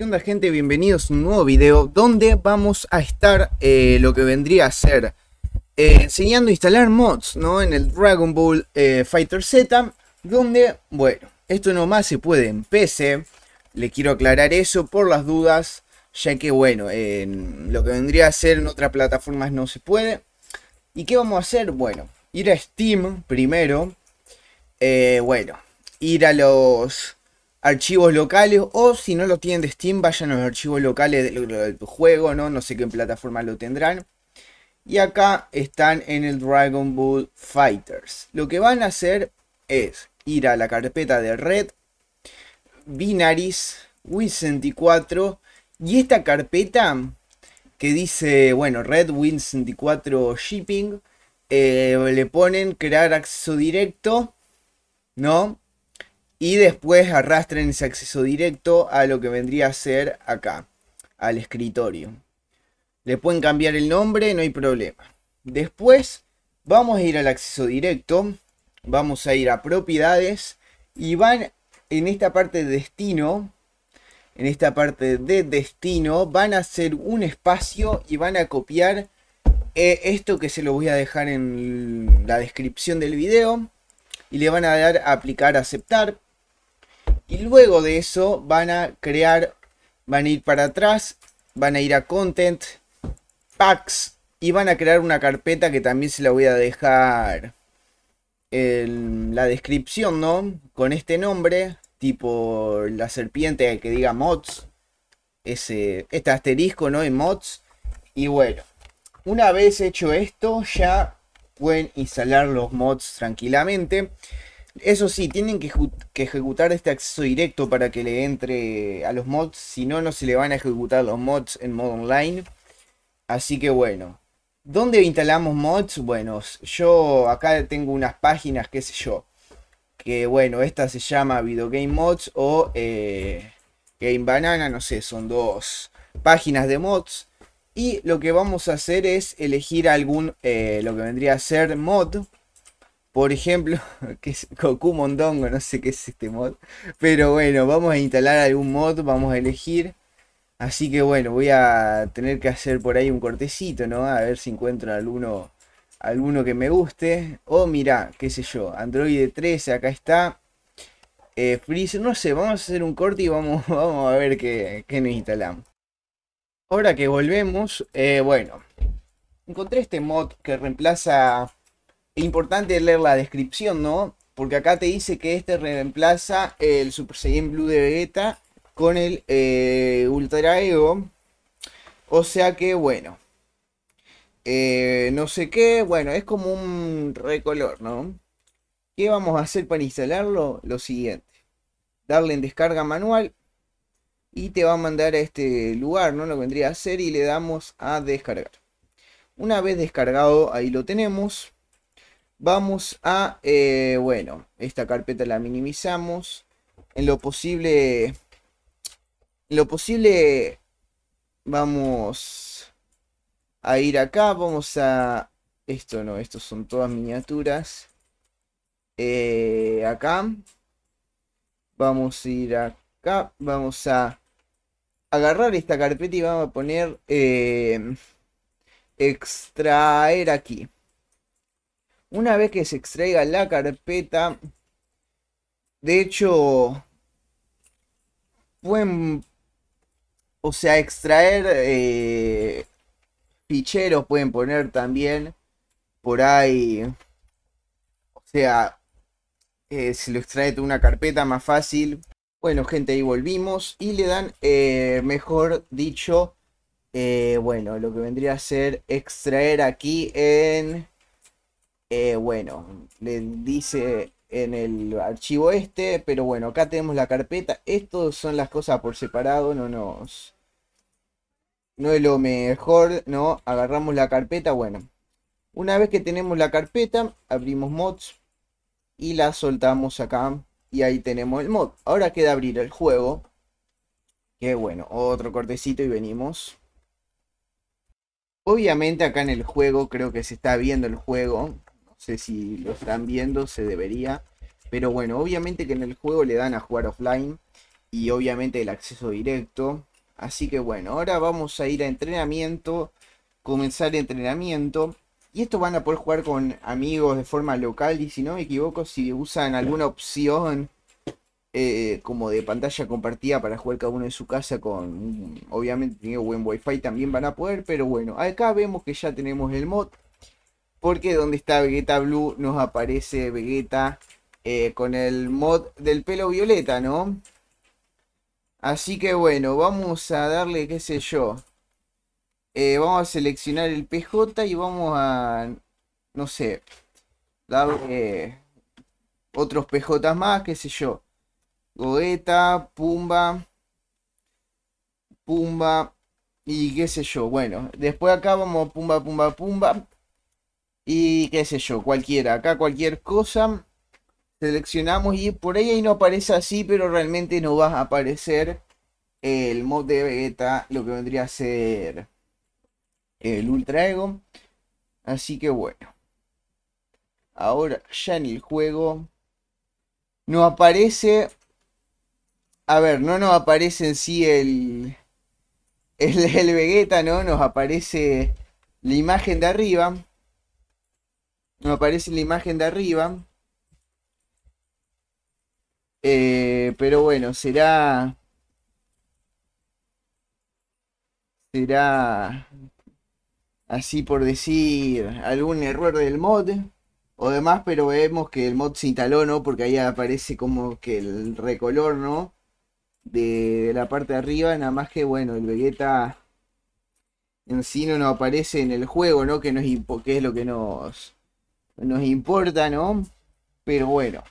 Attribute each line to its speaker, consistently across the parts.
Speaker 1: ¿Qué onda gente? Bienvenidos a un nuevo video donde vamos a estar eh, lo que vendría a ser eh, enseñando a instalar mods ¿no? en el Dragon Ball eh, Fighter Z donde, bueno, esto nomás se puede en PC le quiero aclarar eso por las dudas ya que bueno, lo que vendría a ser en otras plataformas no se puede ¿y qué vamos a hacer? Bueno, ir a Steam primero bueno, ir a los archivos locales o si no lo tienen de Steam, vayan a los archivos locales del, juego, ¿no? No sé qué plataforma lo tendrán. Y acá están en el Dragon Ball Fighters. Lo que van a hacer es ir a la carpeta de red, binaries, Win64 y esta carpeta que dice, bueno, red Win64 shipping, eh, le ponen crear acceso directo, ¿no? y después arrastren ese acceso directo a lo que vendría a ser acá, al escritorio. Le pueden cambiar el nombre, no hay problema. Después vamos a ir al acceso directo, vamos a ir a propiedades y van en esta parte de destino, en esta parte de destino, van a hacer un espacio y van a copiar eh, esto que se lo voy a dejar en la descripción del video y le van a dar a aplicar aceptar y luego de eso van a crear, van a ir para atrás, van a ir a Content, Packs y van a crear una carpeta que también se la voy a dejar en la descripción, ¿no? Con este nombre, tipo la serpiente que diga mods, ese, este asterisco, ¿no? En mods. Y bueno, una vez hecho esto, ya pueden instalar los mods tranquilamente. Eso sí, tienen que, ejecutar este acceso directo para que le entre a los mods. Si no, no se le van a ejecutar los mods en modo online. Así que bueno. ¿Dónde instalamos mods? Bueno, yo acá tengo unas páginas, qué sé yo. Que bueno, esta se llama Video Game Mods o eh, Game Banana, no sé, son dos páginas de mods. Y lo que vamos a hacer es elegir algún, eh, lo que vendría a ser mod por ejemplo, que es Goku Mondongo, no sé qué es este mod. Pero bueno, vamos a instalar algún mod, vamos a elegir. Así que bueno, voy a tener que hacer por ahí un cortecito, ¿no? A ver si encuentro alguno, alguno que me guste. O mira, qué sé yo, Android 13, acá está. Eh, Freezer, no sé, vamos a hacer un corte y vamos, vamos a ver qué, qué nos instalamos. Ahora que volvemos, eh, bueno, encontré este mod que reemplaza importante leer la descripción, ¿no? Porque acá te dice que este reemplaza el Super Saiyan Blue de Vegeta con el eh, Ultra Ego. O sea que, bueno. Eh, no sé qué, bueno, es como un recolor, ¿no? ¿Qué vamos a hacer para instalarlo? Lo siguiente. Darle en descarga manual y te va a mandar a este lugar, ¿no? Lo vendría a hacer y le damos a descargar. Una vez descargado, ahí lo tenemos. Vamos a, eh, bueno, esta carpeta la minimizamos. En lo posible, en lo posible, vamos a ir acá. Vamos a, esto no, estos son todas miniaturas. Eh, acá. Vamos a ir acá. Vamos a agarrar esta carpeta y vamos a poner eh, extraer aquí. Una vez que se extraiga la carpeta, de hecho, pueden, o sea, extraer eh, ficheros, pueden poner también por ahí, o sea, eh, si lo extrae de una carpeta más fácil. Bueno, gente, ahí volvimos y le dan, eh, mejor dicho, bueno, lo que vendría a ser extraer aquí en eh, bueno, le dice en el archivo este, pero bueno, acá tenemos la carpeta. Estos son las cosas por separado, no nos... No es lo mejor, ¿no? Agarramos la carpeta, bueno. Una vez que tenemos la carpeta, abrimos mods y la soltamos acá. Y ahí tenemos el mod. Ahora queda abrir el juego. Que bueno, otro cortecito y venimos. Obviamente acá en el juego, creo que se está viendo el juego sé si lo están viendo, se debería. Pero bueno, obviamente que en el juego le dan a jugar offline y obviamente el acceso directo. Así que bueno, ahora vamos a ir a entrenamiento, comenzar el entrenamiento. Y esto van a poder jugar con amigos de forma local y si no me equivoco, si usan alguna opción eh, como de pantalla compartida para jugar cada uno en su casa con obviamente tiene buen wifi también van a poder pero bueno acá vemos que ya tenemos el mod porque donde está Vegeta Blue nos aparece Vegeta eh, con el mod del pelo violeta, ¿no? Así que bueno, vamos a darle, qué sé yo. Eh, vamos a seleccionar el PJ y vamos a, no sé, darle eh, otros PJ más, qué sé yo. Goeta, Pumba, Pumba y qué sé yo. Bueno, después acá vamos Pumba, Pumba, Pumba. Y qué sé yo, cualquiera, acá cualquier cosa. Seleccionamos y por ahí, ahí no aparece así, pero realmente no va a aparecer el mod de Vegeta, lo que vendría a ser el Ultra Ego. Así que bueno. Ahora ya en el juego no aparece... A ver, no nos aparece en sí el... El, el Vegeta, ¿no? Nos aparece la imagen de arriba. No aparece la imagen de arriba. Eh, pero bueno, será... Será... Así por decir, algún error del mod o demás, pero vemos que el mod se instaló, ¿no? Porque ahí aparece como que el recolor, ¿no? De, la parte de arriba, nada más que, bueno, el Vegeta en sí no nos aparece en el juego, ¿no? Que, nos, que es lo que nos nos importa, ¿no? Pero bueno,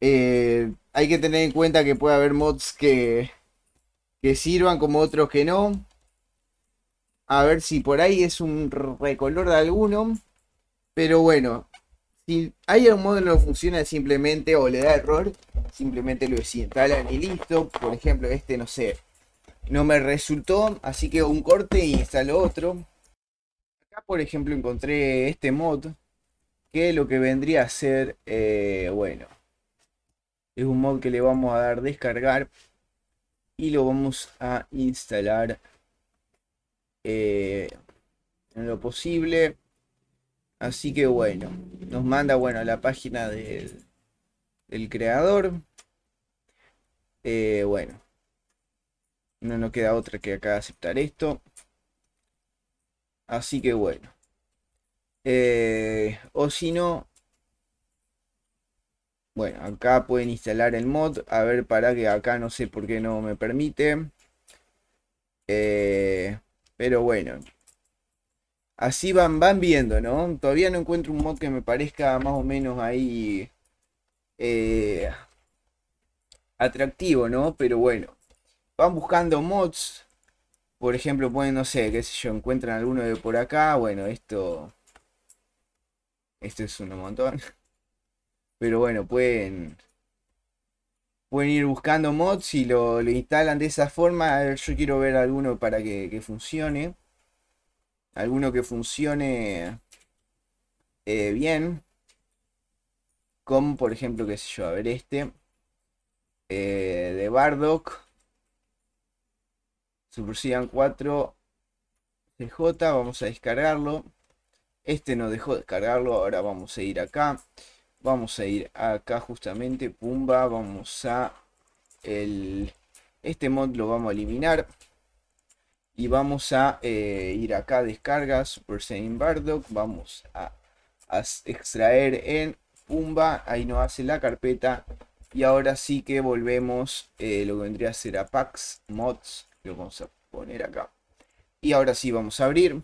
Speaker 1: eh, hay que tener en cuenta que puede haber mods que, sirvan como otros que no. A ver si por ahí es un recolor de alguno. Pero bueno, si hay un modo que no funciona simplemente o le da error, simplemente lo desinstalan y listo. Por ejemplo, este no sé, no me resultó, así que un corte y instaló otro. Acá por ejemplo encontré este mod que lo que vendría a ser, eh, bueno, es un mod que le vamos a dar descargar y lo vamos a instalar eh, en lo posible. Así que bueno, nos manda bueno la página del, creador. Eh, bueno, no nos queda otra que acá aceptar esto. Así que bueno. Eh, o si no, bueno, acá pueden instalar el mod. A ver, para que acá no sé por qué no me permite. Eh, pero bueno, así van, van viendo, ¿no? Todavía no encuentro un mod que me parezca más o menos ahí eh, atractivo, ¿no? Pero bueno, van buscando mods. Por ejemplo, pueden, no sé, qué sé yo, encuentran alguno de por acá. Bueno, esto esto es un montón. Pero bueno, pueden. Pueden ir buscando mods y lo, instalan de esa forma. yo quiero ver alguno para que, funcione. Alguno que funcione eh, bien. Como por ejemplo, qué sé yo, a ver este. Eh, de Bardock. Super Saiyan 4 CJ. Vamos a descargarlo. Este no dejó descargarlo. Ahora vamos a ir acá. Vamos a ir acá justamente. Pumba. Vamos a... El, este mod lo vamos a eliminar. Y vamos a eh, ir acá. Descarga. Super Saiyan Bardock. Vamos a, extraer en... Pumba. Ahí nos hace la carpeta. Y ahora sí que volvemos eh, lo que vendría a ser a Pax Mods. Lo vamos a poner acá. Y ahora sí vamos a abrir.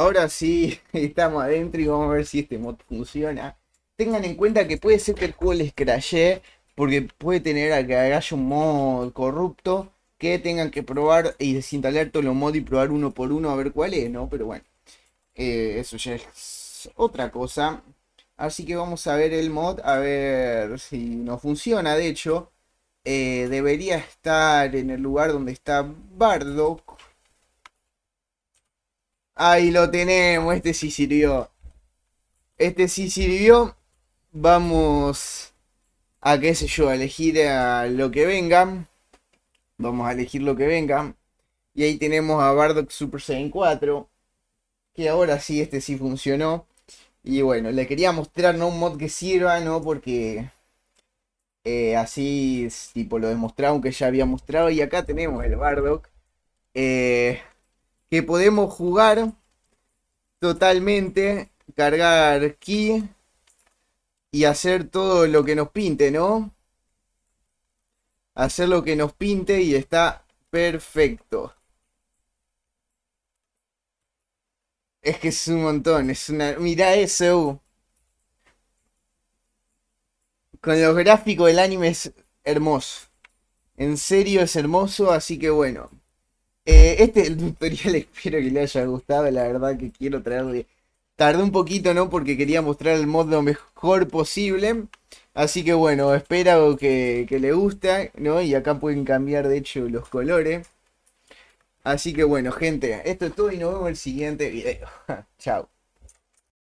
Speaker 1: Ahora sí, estamos adentro y vamos a ver si este mod funciona. Tengan en cuenta que puede ser que el juego les crashe, porque puede tener a que haya un mod corrupto, que tengan que probar y desinstalar todos los mods y probar uno por uno a ver cuál es, ¿no? Pero bueno, eh, eso ya es otra cosa. Así que vamos a ver el mod, a ver si no funciona. De hecho, eh, debería estar en el lugar donde está Bardock Ahí lo tenemos, este sí sirvió. Este sí sirvió. Vamos a qué sé yo, a elegir a lo que venga. Vamos a elegir lo que venga. Y ahí tenemos a Bardock Super Saiyan 4. Que ahora sí, este sí funcionó. Y bueno, le quería mostrar no un mod que sirva, ¿no? Porque eh, así tipo lo demostraron. aunque ya había mostrado. Y acá tenemos el Bardock. Eh, que podemos jugar totalmente, cargar aquí, y hacer todo lo que nos pinte, ¿no? Hacer lo que nos pinte y está perfecto. Es que es un montón, es una... Mirá eso. Con los gráficos del anime es hermoso. En serio es hermoso, así que bueno. Eh, este el tutorial espero que le haya gustado, la verdad que quiero traerle... Tardé un poquito, ¿no? Porque quería mostrar el mod lo mejor posible. Así que bueno, espero que, que le guste, ¿no? Y acá pueden cambiar de hecho los colores. Así que bueno, gente, esto es todo y nos vemos en el siguiente video. Chao.